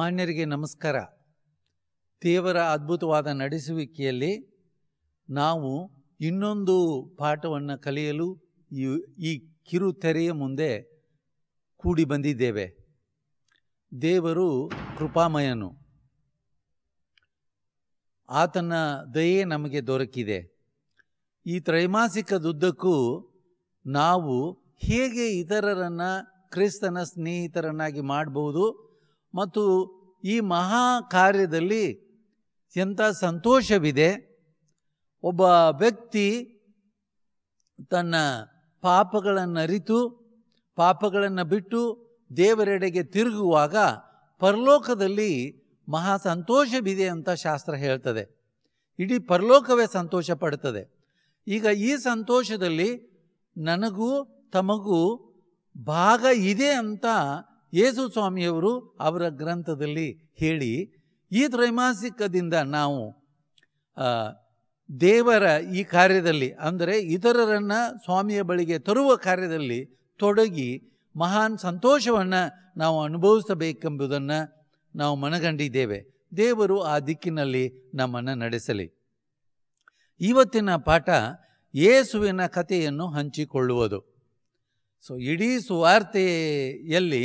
ಮಾನ್ಯರಿಗೆ ನಮಸ್ಕಾರ ದೇವರ ಅದ್ಭುತವಾದ ನಡೆಸುವಿಕೆಯಲ್ಲಿ ನಾವು ಇನ್ನೊಂದು ಪಾಠವನ್ನು ಕಲಿಯಲು ಈ ಕಿರುತೆರೆಯ ಮುಂದೆ ಕೂಡಿ ಬಂದಿದ್ದೇವೆ ದೇವರು ಕೃಪಾಮಯನು ಆತನ ದಯೆ ನಮಗೆ ದೊರಕಿದೆ ಈ ತ್ರೈಮಾಸಿಕದುದ್ದಕ್ಕೂ ನಾವು ಹೇಗೆ ಇತರರನ್ನು ಕ್ರಿಸ್ತನ ಸ್ನೇಹಿತರನ್ನಾಗಿ ಮಾಡಬಹುದು ಮತ್ತು ಈ ಮಹಾ ಕಾರ್ಯದಲ್ಲಿ ಎಂಥ ಸಂತೋಷವಿದೆ ಒಬ್ಬ ವ್ಯಕ್ತಿ ತನ್ನ ಪಾಪಗಳನ್ನು ಅರಿತು ಪಾಪಗಳನ್ನು ಬಿಟ್ಟು ದೇವರೆಡೆಗೆ ತಿರುಗುವಾಗ ಪರಲೋಕದಲ್ಲಿ ಮಹಾ ಸಂತೋಷವಿದೆ ಅಂತ ಶಾಸ್ತ್ರ ಹೇಳ್ತದೆ ಇಡೀ ಪರಲೋಕವೇ ಸಂತೋಷ ಪಡ್ತದೆ ಈಗ ಈ ಸಂತೋಷದಲ್ಲಿ ನನಗೂ ತಮಗೂ ಭಾಗ ಇದೆ ಅಂತ ಯೇಸು ಸ್ವಾಮಿಯವರು ಅವರ ಗ್ರಂಥದಲ್ಲಿ ಹೇಳಿ ಈ ತ್ರೈಮಾಸಿಕದಿಂದ ನಾವು ದೇವರ ಈ ಕಾರ್ಯದಲ್ಲಿ ಅಂದರೆ ಇತರರನ್ನು ಸ್ವಾಮಿಯ ಬಳಿಗೆ ತರುವ ಕಾರ್ಯದಲ್ಲಿ ತೊಡಗಿ ಮಹಾನ್ ಸಂತೋಷವನ್ನು ನಾವು ಅನುಭವಿಸಬೇಕೆಂಬುದನ್ನು ನಾವು ಮನಗಂಡಿದ್ದೇವೆ ದೇವರು ಆ ದಿಕ್ಕಿನಲ್ಲಿ ನಮ್ಮನ್ನು ನಡೆಸಲಿ ಇವತ್ತಿನ ಪಾಠ ಯೇಸುವಿನ ಕಥೆಯನ್ನು ಹಂಚಿಕೊಳ್ಳುವುದು ಸೊ ಇಡೀ ಸುವಾರ್ತೆಯಲ್ಲಿ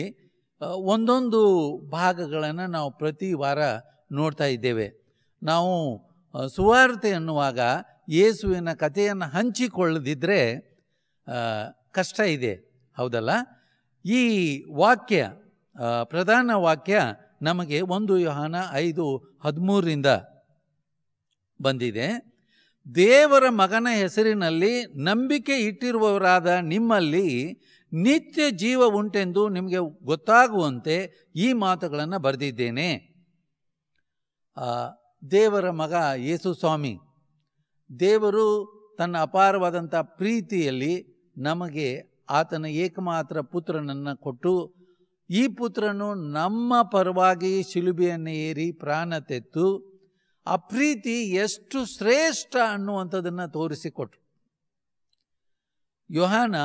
ಒಂದೊಂದು ಭಾಗಗಳನ್ನು ನಾವು ಪ್ರತಿ ವಾರ ನೋಡ್ತಾ ಇದ್ದೇವೆ ನಾವು ಸುವಾರ್ತೆ ಅನ್ನುವಾಗ ಯೇಸುವಿನ ಕಥೆಯನ್ನು ಹಂಚಿಕೊಳ್ಳದಿದ್ದರೆ ಕಷ್ಟ ಇದೆ ಹೌದಲ್ಲ ಈ ವಾಕ್ಯ ಪ್ರಧಾನ ವಾಕ್ಯ ನಮಗೆ ಒಂದು ಯೋಹಾನ ಐದು ಹದಿಮೂರರಿಂದ ಬಂದಿದೆ ದೇವರ ಮಗನ ಹೆಸರಿನಲ್ಲಿ ನಂಬಿಕೆ ಇಟ್ಟಿರುವವರಾದ ನಿಮ್ಮಲ್ಲಿ ನಿತ್ಯ ಜೀವ ಉಂಟೆಂದು ನಿಮಗೆ ಗೊತ್ತಾಗುವಂತೆ ಈ ಮಾತುಗಳನ್ನು ಬರೆದಿದ್ದೇನೆ ದೇವರ ಮಗ ಯೇಸು ಸ್ವಾಮಿ ದೇವರು ತನ್ನ ಅಪಾರವಾದಂಥ ಪ್ರೀತಿಯಲ್ಲಿ ನಮಗೆ ಆತನ ಏಕಮಾತ್ರ ಪುತ್ರನನ್ನು ಕೊಟ್ಟು ಈ ಪುತ್ರನು ನಮ್ಮ ಪರವಾಗಿ ಶಿಲುಬೆಯನ್ನು ಏರಿ ಪ್ರಾಣ ತೆತ್ತು ಆ ಪ್ರೀತಿ ಎಷ್ಟು ಶ್ರೇಷ್ಠ ಅನ್ನುವಂಥದ್ದನ್ನು ತೋರಿಸಿಕೊಟ್ರು ಯೋಹಾನ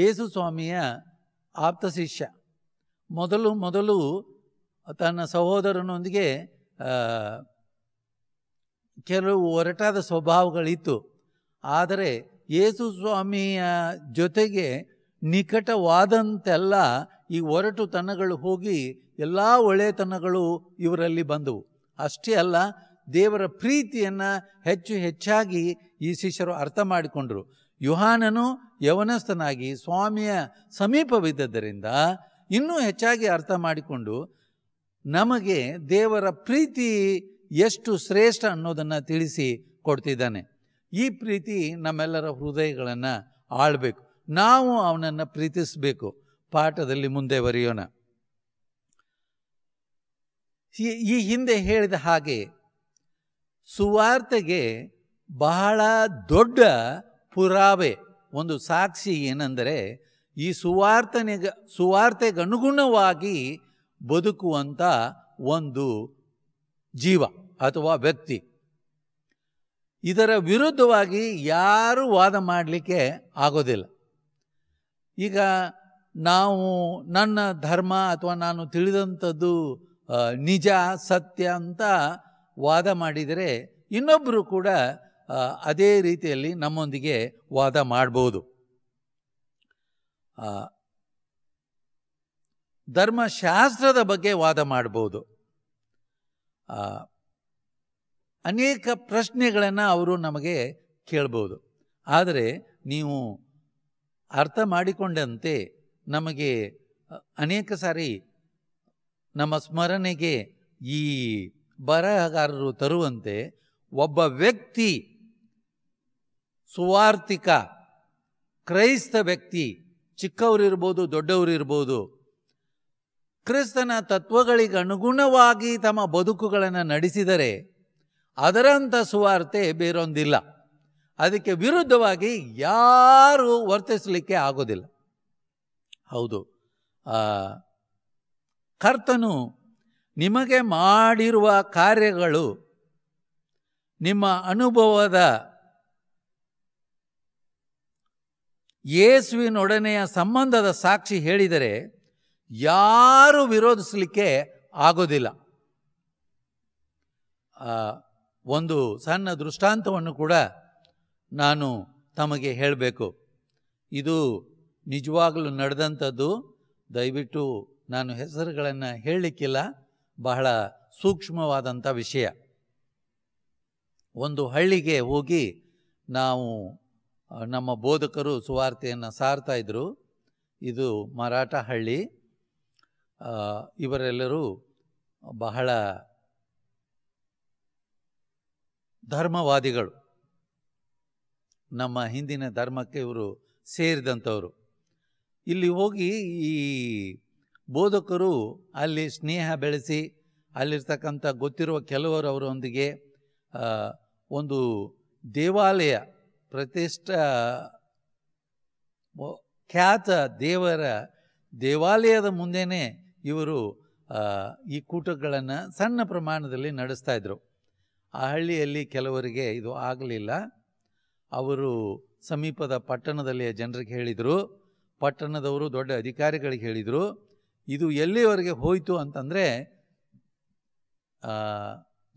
ಯೇಸು ಸ್ವಾಮಿಯ ಆಪ್ತ ಶಿಷ್ಯ ಮೊದಲು ಮೊದಲು ತನ್ನ ಸಹೋದರನೊಂದಿಗೆ ಕೆಲವು ಒರಟಾದ ಸ್ವಭಾವಗಳಿತ್ತು ಆದರೆ ಯೇಸು ಸ್ವಾಮಿಯ ಜೊತೆಗೆ ನಿಕಟವಾದಂತೆಲ್ಲ ಈ ಒರಟುತನಗಳು ಹೋಗಿ ಎಲ್ಲ ಒಳ್ಳೆತನಗಳು ಇವರಲ್ಲಿ ಬಂದವು ಅಷ್ಟೇ ಅಲ್ಲ ದೇವರ ಪ್ರೀತಿಯನ್ನು ಹೆಚ್ಚು ಹೆಚ್ಚಾಗಿ ಈ ಶಿಷ್ಯರು ಅರ್ಥ ಮಾಡಿಕೊಂಡರು ಯುಹಾನನು ಯವನಸ್ಥನಾಗಿ ಸ್ವಾಮಿಯ ಸಮೀಪವಿದ್ದದರಿಂದ ಇನ್ನೂ ಹೆಚ್ಚಾಗಿ ಅರ್ಥ ಮಾಡಿಕೊಂಡು ನಮಗೆ ದೇವರ ಪ್ರೀತಿ ಎಷ್ಟು ಶ್ರೇಷ್ಠ ಅನ್ನೋದನ್ನು ತಿಳಿಸಿ ಕೊಡ್ತಿದ್ದಾನೆ ಈ ಪ್ರೀತಿ ನಮ್ಮೆಲ್ಲರ ಹೃದಯಗಳನ್ನು ಆಳಬೇಕು ನಾವು ಅವನನ್ನು ಪ್ರೀತಿಸಬೇಕು ಪಾಠದಲ್ಲಿ ಮುಂದೆ ಬರೆಯೋಣ ಈ ಹಿಂದೆ ಹೇಳಿದ ಹಾಗೆ ಸುವಾರ್ತೆಗೆ ಬಹಳ ದೊಡ್ಡ ಪುರಾವೆ ಒಂದು ಸಾಕ್ಷಿ ಏನೆಂದರೆ ಈ ಸುವಾರ್ತನೆಗ ಸುವಾರ್ತೆಗನುಗುಣವಾಗಿ ಬದುಕುವಂಥ ಒಂದು ಜೀವ ಅಥವಾ ವ್ಯಕ್ತಿ ಇದರ ವಿರುದ್ಧವಾಗಿ ಯಾರೂ ವಾದ ಮಾಡಲಿಕ್ಕೆ ಆಗೋದಿಲ್ಲ ಈಗ ನಾವು ನನ್ನ ಧರ್ಮ ಅಥವಾ ನಾನು ತಿಳಿದಂಥದ್ದು ನಿಜ ಸತ್ಯ ಅಂತ ವಾದ ಮಾಡಿದರೆ ಇನ್ನೊಬ್ಬರು ಕೂಡ ಅದೇ ರೀತಿಯಲ್ಲಿ ನಮ್ಮೊಂದಿಗೆ ವಾದ ಮಾಡ್ಬೋದು ಧರ್ಮಶಾಸ್ತ್ರದ ಬಗ್ಗೆ ವಾದ ಮಾಡ್ಬೋದು ಅನೇಕ ಪ್ರಶ್ನೆಗಳನ್ನು ಅವರು ನಮಗೆ ಕೇಳ್ಬೋದು ಆದರೆ ನೀವು ಅರ್ಥ ಮಾಡಿಕೊಂಡಂತೆ ನಮಗೆ ಅನೇಕ ಸಾರಿ ನಮ್ಮ ಸ್ಮರಣೆಗೆ ಈ ಬರಹಗಾರರು ತರುವಂತೆ ಒಬ್ಬ ವ್ಯಕ್ತಿ ಸುವಾರ್ತಿಕ ಕ್ರೈಸ್ತ ವ್ಯಕ್ತಿ ಚಿಕ್ಕವರಿರ್ಬೋದು ದೊಡ್ಡವರಿರ್ಬೋದು ಕ್ರಿಸ್ತನ ತತ್ವಗಳಿಗೆ ಅನುಗುಣವಾಗಿ ತಮ್ಮ ಬದುಕುಗಳನ್ನು ನಡೆಸಿದರೆ ಅದರಂಥ ಸುವಾರ್ತೆ ಬೇರೊಂದಿಲ್ಲ ಅದಕ್ಕೆ ವಿರುದ್ಧವಾಗಿ ಯಾರೂ ವರ್ತಿಸಲಿಕ್ಕೆ ಆಗೋದಿಲ್ಲ ಹೌದು ಕರ್ತನು ನಿಮಗೆ ಮಾಡಿರುವ ಕಾರ್ಯಗಳು ನಿಮ್ಮ ಅನುಭವದ ಯೇಸುವಿನೊಡನೆಯ ಸಂಬಂಧದ ಸಾಕ್ಷಿ ಹೇಳಿದರೆ ಯಾರು ವಿರೋಧಿಸಲಿಕ್ಕೆ ಆಗೋದಿಲ್ಲ ಒಂದು ಸಣ್ಣ ದೃಷ್ಟಾಂತವನ್ನು ಕೂಡ ನಾನು ತಮಗೆ ಹೇಳಬೇಕು ಇದು ನಿಜವಾಗಲೂ ನಡೆದಂಥದ್ದು ದಯವಿಟ್ಟು ನಾನು ಹೆಸರುಗಳನ್ನು ಹೇಳಲಿಕ್ಕಿಲ್ಲ ಬಹಳ ಸೂಕ್ಷ್ಮವಾದಂಥ ವಿಷಯ ಒಂದು ಹಳ್ಳಿಗೆ ಹೋಗಿ ನಾವು ನಮ್ಮ ಬೋಧಕರು ಸುವಾರ್ತೆಯನ್ನು ಸಾರ್ತಾ ಇದ್ದರು ಇದು ಮರಾಠ ಹಳ್ಳಿ ಇವರೆಲ್ಲರೂ ಬಹಳ ಧರ್ಮವಾದಿಗಳು ನಮ್ಮ ಹಿಂದಿನ ಧರ್ಮಕ್ಕೆ ಇವರು ಸೇರಿದಂಥವರು ಇಲ್ಲಿ ಹೋಗಿ ಈ ಬೋಧಕರು ಅಲ್ಲಿ ಸ್ನೇಹ ಬೆಳೆಸಿ ಅಲ್ಲಿರ್ತಕ್ಕಂಥ ಗೊತ್ತಿರುವ ಕೆಲವರು ಅವರೊಂದಿಗೆ ಒಂದು ದೇವಾಲಯ ಪ್ರತಿಷ್ಠ ಖ್ಯಾತ ದೇವರ ದೇವಾಲಯದ ಮುಂದೆನೇ ಇವರು ಈ ಕೂಟಗಳನ್ನು ಸಣ್ಣ ಪ್ರಮಾಣದಲ್ಲಿ ನಡೆಸ್ತಾ ಇದ್ದರು ಆ ಹಳ್ಳಿಯಲ್ಲಿ ಕೆಲವರಿಗೆ ಇದು ಆಗಲಿಲ್ಲ ಅವರು ಸಮೀಪದ ಪಟ್ಟಣದಲ್ಲಿಯ ಜನರಿಗೆ ಹೇಳಿದರು ಪಟ್ಟಣದವರು ದೊಡ್ಡ ಅಧಿಕಾರಿಗಳಿಗೆ ಹೇಳಿದರು ಇದು ಎಲ್ಲಿವರೆಗೆ ಹೋಯಿತು ಅಂತಂದರೆ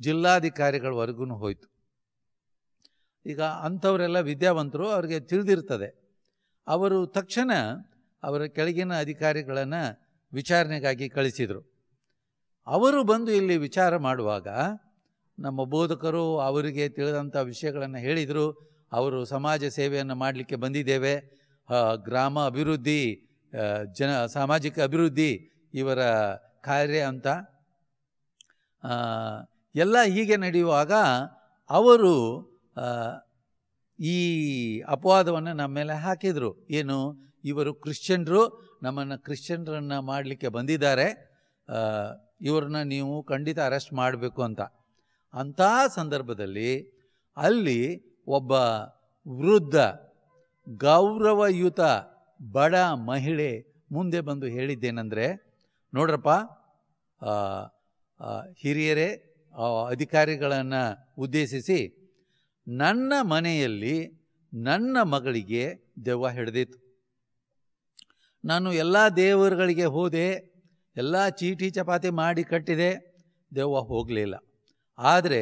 ಜಿಲ್ಲಾಧಿಕಾರಿಗಳವರೆಗೂ ಹೋಯಿತು ಈಗ ಅಂಥವರೆಲ್ಲ ವಿದ್ಯಾವಂತರು ಅವರಿಗೆ ತಿಳಿದಿರ್ತದೆ ಅವರು ತಕ್ಷಣ ಅವರ ಕೆಳಗಿನ ಅಧಿಕಾರಿಗಳನ್ನು ವಿಚಾರಣೆಗಾಗಿ ಕಳಿಸಿದರು ಅವರು ಬಂದು ಇಲ್ಲಿ ವಿಚಾರ ಮಾಡುವಾಗ ನಮ್ಮ ಬೋಧಕರು ಅವರಿಗೆ ತಿಳಿದಂಥ ವಿಷಯಗಳನ್ನು ಹೇಳಿದರು ಅವರು ಸಮಾಜ ಸೇವೆಯನ್ನು ಮಾಡಲಿಕ್ಕೆ ಬಂದಿದ್ದೇವೆ ಗ್ರಾಮ ಅಭಿವೃದ್ಧಿ ಜನ ಸಾಮಾಜಿಕ ಅಭಿವೃದ್ಧಿ ಇವರ ಕಾರ್ಯ ಅಂತ ಎಲ್ಲ ಹೀಗೆ ನಡೆಯುವಾಗ ಅವರು ಈ ಅಪವಾದವನ್ನು ನಮ್ಮ ಮೇಲೆ ಹಾಕಿದರು ಏನು ಇವರು ಕ್ರಿಶ್ಚಿಯನ್ರು ನಮ್ಮನ್ನು ಕ್ರಿಶ್ಚಿಯನ್ರನ್ನು ಮಾಡಲಿಕ್ಕೆ ಬಂದಿದ್ದಾರೆ ಇವ್ರನ್ನ ನೀವು ಖಂಡಿತ ಅರೆಸ್ಟ್ ಮಾಡಬೇಕು ಅಂತ ಅಂಥ ಸಂದರ್ಭದಲ್ಲಿ ಅಲ್ಲಿ ಒಬ್ಬ ವೃದ್ಧ ಗೌರವಯುತ ಬಡ ಮಹಿಳೆ ಮುಂದೆ ಬಂದು ಹೇಳಿದ್ದೇನೆಂದರೆ ನೋಡ್ರಪ್ಪ ಹಿರಿಯರೇ ಅಧಿಕಾರಿಗಳನ್ನು ಉದ್ದೇಶಿಸಿ ನನ್ನ ಮನೆಯಲ್ಲಿ ನನ್ನ ಮಗಳಿಗೆ ದೆವ್ವ ಹಿಡಿದಿತ್ತು ನಾನು ಎಲ್ಲ ದೇವರುಗಳಿಗೆ ಹೋದೆ ಎಲ್ಲ ಚೀಟಿ ಚಪಾತಿ ಮಾಡಿ ಕಟ್ಟಿದೆ ದೆವ್ವ ಹೋಗಲಿಲ್ಲ ಆದರೆ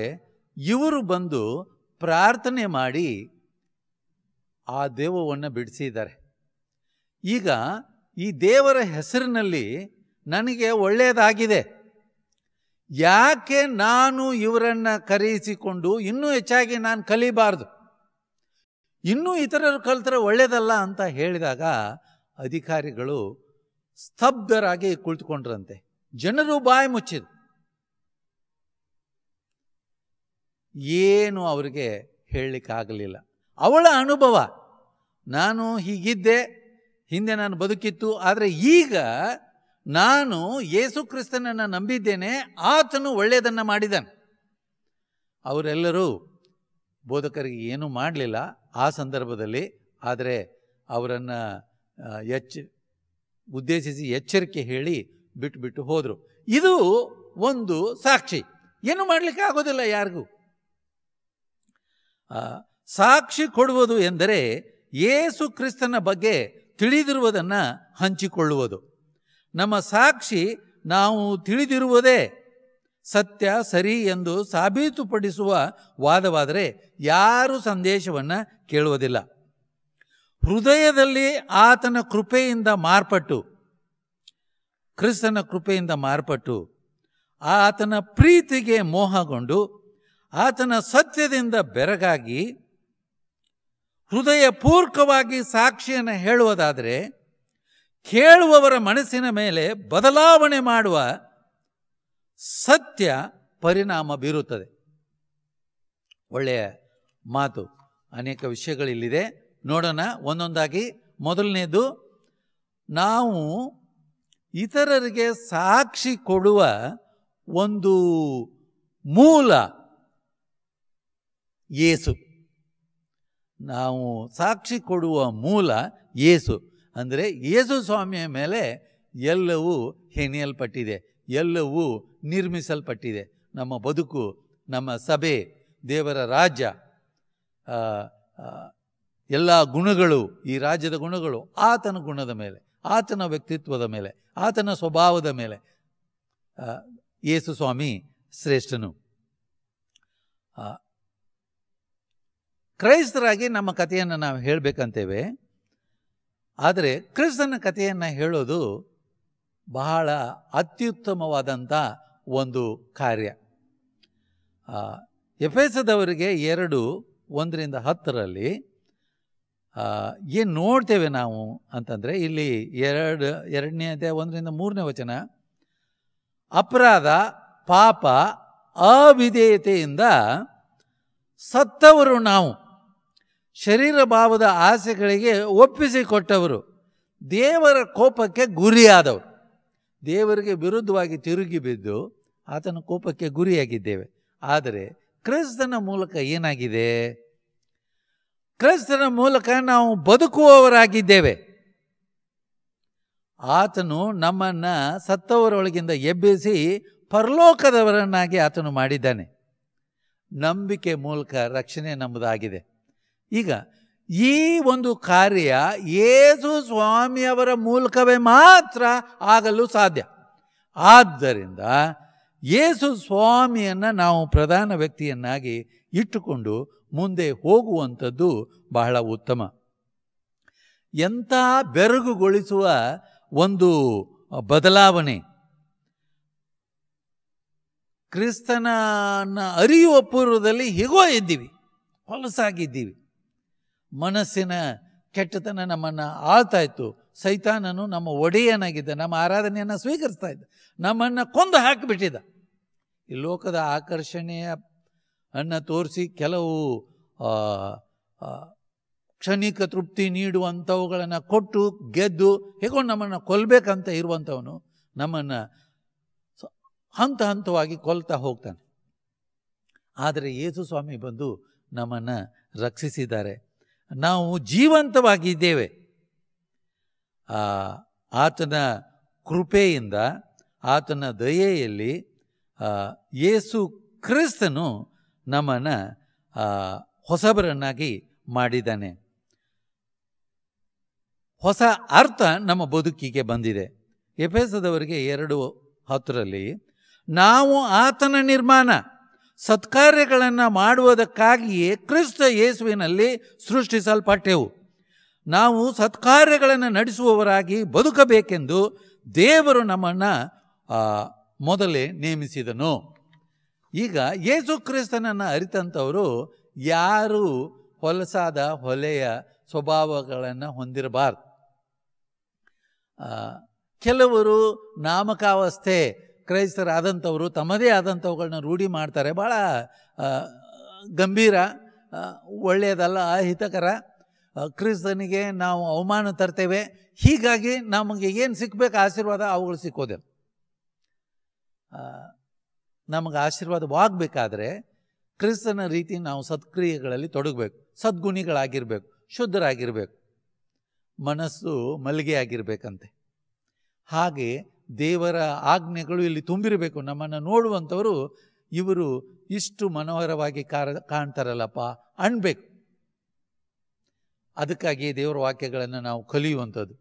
ಇವರು ಬಂದು ಪ್ರಾರ್ಥನೆ ಮಾಡಿ ಆ ದೇವವನ್ನು ಬಿಡಿಸಿದ್ದಾರೆ ಈಗ ಈ ದೇವರ ಹೆಸರಿನಲ್ಲಿ ನನಗೆ ಒಳ್ಳೆಯದಾಗಿದೆ ಯಾಕೆ ನಾನು ಇವರನ್ನು ಕರೆಯಿಸಿಕೊಂಡು ಇನ್ನೂ ಹೆಚ್ಚಾಗಿ ನಾನು ಕಲಿಬಾರ್ದು ಇನ್ನೂ ಇತರರು ಕಲಿತರೆ ಒಳ್ಳೆಯದಲ್ಲ ಅಂತ ಹೇಳಿದಾಗ ಅಧಿಕಾರಿಗಳು ಸ್ತಬ್ಧರಾಗಿ ಕುಳಿತುಕೊಂಡ್ರಂತೆ ಜನರು ಬಾಯಿ ಮುಚ್ಚಿದ್ರು ಏನು ಅವರಿಗೆ ಹೇಳಲಿಕ್ಕಾಗಲಿಲ್ಲ ಅವಳ ಅನುಭವ ನಾನು ಹೀಗಿದ್ದೆ ಹಿಂದೆ ನಾನು ಬದುಕಿತ್ತು ಆದರೆ ಈಗ ನಾನು ಯೇಸು ಕ್ರಿಸ್ತನನ್ನು ನಂಬಿದ್ದೇನೆ ಆತನು ಒಳ್ಳೆಯದನ್ನು ಮಾಡಿದನು ಅವರೆಲ್ಲರೂ ಬೋಧಕರಿಗೆ ಏನೂ ಮಾಡಲಿಲ್ಲ ಆ ಸಂದರ್ಭದಲ್ಲಿ ಆದರೆ ಅವರನ್ನು ಎಚ್ಚ ಉದ್ದೇಶಿಸಿ ಎಚ್ಚರಿಕೆ ಹೇಳಿ ಬಿಟ್ಟು ಬಿಟ್ಟು ಹೋದರು ಇದು ಒಂದು ಸಾಕ್ಷಿ ಏನು ಮಾಡಲಿಕ್ಕೆ ಆಗೋದಿಲ್ಲ ಯಾರಿಗೂ ಸಾಕ್ಷಿ ಕೊಡುವುದು ಎಂದರೆ ಏಸು ಕ್ರಿಸ್ತನ ಬಗ್ಗೆ ತಿಳಿದಿರುವುದನ್ನು ಹಂಚಿಕೊಳ್ಳುವುದು ನಮ್ಮ ಸಾಕ್ಷಿ ನಾವು ತಿಳಿದಿರುವುದೇ ಸತ್ಯ ಸರಿ ಎಂದು ಸಾಬೀತುಪಡಿಸುವ ವಾದವಾದರೆ ಯಾರೂ ಸಂದೇಶವನ್ನು ಕೇಳುವುದಿಲ್ಲ ಹೃದಯದಲ್ಲಿ ಆತನ ಕೃಪೆಯಿಂದ ಮಾರ್ಪಟ್ಟು ಕ್ರಿಸ್ತನ ಕೃಪೆಯಿಂದ ಮಾರ್ಪಟ್ಟು ಆತನ ಪ್ರೀತಿಗೆ ಮೋಹಗೊಂಡು ಆತನ ಸತ್ಯದಿಂದ ಬೆರಗಾಗಿ ಹೃದಯಪೂರ್ವಕವಾಗಿ ಸಾಕ್ಷಿಯನ್ನು ಹೇಳುವುದಾದರೆ ಕೇಳುವವರ ಮನಸ್ಸಿನ ಮೇಲೆ ಬದಲಾವಣೆ ಮಾಡುವ ಸತ್ಯ ಪರಿಣಾಮ ಬೀರುತ್ತದೆ ಒಳ್ಳೆಯ ಮಾತು ಅನೇಕ ವಿಷಯಗಳಿಲ್ಲಿದೆ ನೋಡೋಣ ಒಂದೊಂದಾಗಿ ಮೊದಲನೇದು ನಾವು ಇತರರಿಗೆ ಸಾಕ್ಷಿ ಕೊಡುವ ಒಂದು ಮೂಲ ಏಸು ನಾವು ಸಾಕ್ಷಿ ಕೊಡುವ ಮೂಲ ಏಸು ಅಂದರೆ ಯೇಸು ಸ್ವಾಮಿಯ ಮೇಲೆ ಎಲ್ಲವೂ ಹೆಣೆಯಲ್ಪಟ್ಟಿದೆ ಎಲ್ಲವೂ ನಿರ್ಮಿಸಲ್ಪಟ್ಟಿದೆ ನಮ್ಮ ಬದುಕು ನಮ್ಮ ಸಭೆ ದೇವರ ರಾಜ್ಯ ಎಲ್ಲ ಗುಣಗಳು ಈ ರಾಜ್ಯದ ಗುಣಗಳು ಆತನ ಗುಣದ ಮೇಲೆ ಆತನ ವ್ಯಕ್ತಿತ್ವದ ಮೇಲೆ ಆತನ ಸ್ವಭಾವದ ಮೇಲೆ ಯೇಸು ಸ್ವಾಮಿ ಶ್ರೇಷ್ಠನು ಕ್ರೈಸ್ತರಾಗಿ ನಮ್ಮ ಕಥೆಯನ್ನು ನಾವು ಹೇಳಬೇಕಂತೇವೆ ಆದರೆ ಕ್ರಿಸ್ತನ ಕಥೆಯನ್ನು ಹೇಳೋದು ಬಹಳ ಅತ್ಯುತ್ತಮವಾದಂಥ ಒಂದು ಕಾರ್ಯ ಎಫೆಸದವರಿಗೆ ಎರಡು ಒಂದರಿಂದ ಹತ್ತರಲ್ಲಿ ಏನು ನೋಡ್ತೇವೆ ನಾವು ಅಂತಂದರೆ ಇಲ್ಲಿ ಎರಡು ಎರಡನೇದೇ ಒಂದರಿಂದ ಮೂರನೇ ವಚನ ಅಪರಾಧ ಪಾಪ ಅವಿಧೇಯತೆಯಿಂದ ಸತ್ತವರು ನಾವು ಶರೀರ ಭಾವದ ಆಸೆಗಳಿಗೆ ಒಪ್ಪಿಸಿಕೊಟ್ಟವರು ದೇವರ ಕೋಪಕ್ಕೆ ಗುರಿಯಾದವರು ದೇವರಿಗೆ ವಿರುದ್ಧವಾಗಿ ತಿರುಗಿ ಬಿದ್ದು ಆತನ ಕೋಪಕ್ಕೆ ಗುರಿಯಾಗಿದ್ದೇವೆ ಆದರೆ ಕ್ರಿಸ್ತನ ಮೂಲಕ ಏನಾಗಿದೆ ಕ್ರಿಸ್ತನ ಮೂಲಕ ನಾವು ಬದುಕುವವರಾಗಿದ್ದೇವೆ ಆತನು ನಮ್ಮನ್ನು ಸತ್ತವರೊಳಗಿಂದ ಎಬ್ಬಿಸಿ ಪರಲೋಕದವರನ್ನಾಗಿ ಆತನು ಮಾಡಿದ್ದಾನೆ ನಂಬಿಕೆ ಮೂಲಕ ರಕ್ಷಣೆ ನಮ್ಮದಾಗಿದೆ ಈಗ ಈ ಒಂದು ಕಾರ್ಯ ಯೇಸು ಸ್ವಾಮಿಯವರ ಮೂಲಕವೇ ಮಾತ್ರ ಆಗಲು ಸಾಧ್ಯ ಆದ್ದರಿಂದ ಯೇಸು ಸ್ವಾಮಿಯನ್ನು ನಾವು ಪ್ರಧಾನ ವ್ಯಕ್ತಿಯನ್ನಾಗಿ ಇಟ್ಟುಕೊಂಡು ಮುಂದೆ ಹೋಗುವಂಥದ್ದು ಬಹಳ ಉತ್ತಮ ಎಂಥ ಬೆರಗುಗೊಳಿಸುವ ಒಂದು ಬದಲಾವಣೆ ಕ್ರಿಸ್ತನನ್ನು ಅರಿಯುವ ಪೂರ್ವದಲ್ಲಿ ಹೀಗೋ ಇದ್ದೀವಿ ಹೊಲಸಾಗಿದ್ದೀವಿ ಮನಸ್ಸಿನ ಕೆಟ್ಟತನ ನಮ್ಮನ್ನು ಆಳ್ತಾ ಇತ್ತು ಸೈತಾನನು ನಮ್ಮ ಒಡೆಯನಾಗಿದ್ದ ನಮ್ಮ ಆರಾಧನೆಯನ್ನು ಸ್ವೀಕರಿಸ್ತಾ ಇದ್ದ ನಮ್ಮನ್ನು ಕೊಂದು ಹಾಕಿಬಿಟ್ಟಿದ್ದ ಈ ಲೋಕದ ಆಕರ್ಷಣೆಯ ಅನ್ನು ತೋರಿಸಿ ಕೆಲವು ಕ್ಷಣಿಕ ತೃಪ್ತಿ ನೀಡುವಂಥವುಗಳನ್ನು ಕೊಟ್ಟು ಗೆದ್ದು ಹೇಗೊಂಡು ನಮ್ಮನ್ನು ಕೊಲ್ಲಬೇಕಂತ ಇರುವಂಥವನು ನಮ್ಮನ್ನು ಹಂತ ಹಂತವಾಗಿ ಕೊಲ್ತಾ ಹೋಗ್ತಾನೆ ಆದರೆ ಯೇಸು ಸ್ವಾಮಿ ಬಂದು ನಮ್ಮನ್ನು ರಕ್ಷಿಸಿದ್ದಾರೆ ನಾವು ಜೀವಂತವಾಗಿದ್ದೇವೆ ಆತನ ಕೃಪೆಯಿಂದ ಆತನ ದಯೆಯಲ್ಲಿ ಯೇಸು ಕ್ರಿಸ್ತನು ನಮ್ಮನ್ನು ಹೊಸಬರನ್ನಾಗಿ ಮಾಡಿದ್ದಾನೆ ಹೊಸ ಅರ್ಥ ನಮ್ಮ ಬದುಕಿಗೆ ಬಂದಿದೆ ಎಫೆಸದವರಿಗೆ ಎರಡು ಹತ್ತರಲ್ಲಿ ನಾವು ಆತನ ನಿರ್ಮಾಣ ಸತ್ಕಾರ್ಯಗಳನ್ನು ಮಾಡುವುದಕ್ಕಾಗಿಯೇ ಕ್ರಿಸ್ತ ಯೇಸುವಿನಲ್ಲಿ ಸೃಷ್ಟಿಸಲ್ಪಟ್ಟೆವು ನಾವು ಸತ್ಕಾರ್ಯಗಳನ್ನು ನಡೆಸುವವರಾಗಿ ಬದುಕಬೇಕೆಂದು ದೇವರು ನಮ್ಮನ್ನು ಮೊದಲೇ ನೇಮಿಸಿದನು ಈಗ ಯೇಸು ಕ್ರಿಸ್ತನನ್ನು ಅರಿತಂಥವರು ಯಾರು ಹೊಲಸಾದ ಹೊಲೆಯ ಸ್ವಭಾವಗಳನ್ನು ಹೊಂದಿರಬಾರ್ದು ಕೆಲವರು ನಾಮಕಾವಸ್ಥೆ ಕ್ರೈಸ್ತರಾದಂಥವರು ತಮ್ಮದೇ ಆದಂಥವುಗಳನ್ನ ರೂಢಿ ಮಾಡ್ತಾರೆ ಭಾಳ ಗಂಭೀರ ಒಳ್ಳೆಯದಲ್ಲ ಅಹಿತಕರ ಕ್ರಿಸ್ತನಿಗೆ ನಾವು ಅವಮಾನ ತರ್ತೇವೆ ಹೀಗಾಗಿ ನಮಗೆ ಏನು ಸಿಕ್ಕಬೇಕು ಆಶೀರ್ವಾದ ಅವುಗಳು ಸಿಕ್ಕೋದೆ ನಮಗೆ ಆಶೀರ್ವಾದವಾಗಬೇಕಾದ್ರೆ ಕ್ರಿಸ್ತನ ರೀತಿ ನಾವು ಸತ್ಕ್ರಿಯೆಗಳಲ್ಲಿ ತೊಡಗಬೇಕು ಸದ್ಗುಣಿಗಳಾಗಿರಬೇಕು ಶುದ್ಧರಾಗಿರಬೇಕು ಮನಸ್ಸು ಮಲ್ಲಿಗೆ ಆಗಿರಬೇಕಂತೆ ಹಾಗೆ ದೇವರ ಆಜ್ಞೆಗಳು ಇಲ್ಲಿ ತುಂಬಿರಬೇಕು ನಮ್ಮನ್ನು ನೋಡುವಂಥವರು ಇವರು ಇಷ್ಟು ಮನೋಹರವಾಗಿ ಕಾರ ಕಾಣ್ತಾರಲ್ಲಪ್ಪ ಅನ್ಬೇಕು ಅದಕ್ಕಾಗಿ ದೇವರ ವಾಕ್ಯಗಳನ್ನು ನಾವು ಕಲಿಯುವಂಥದ್ದು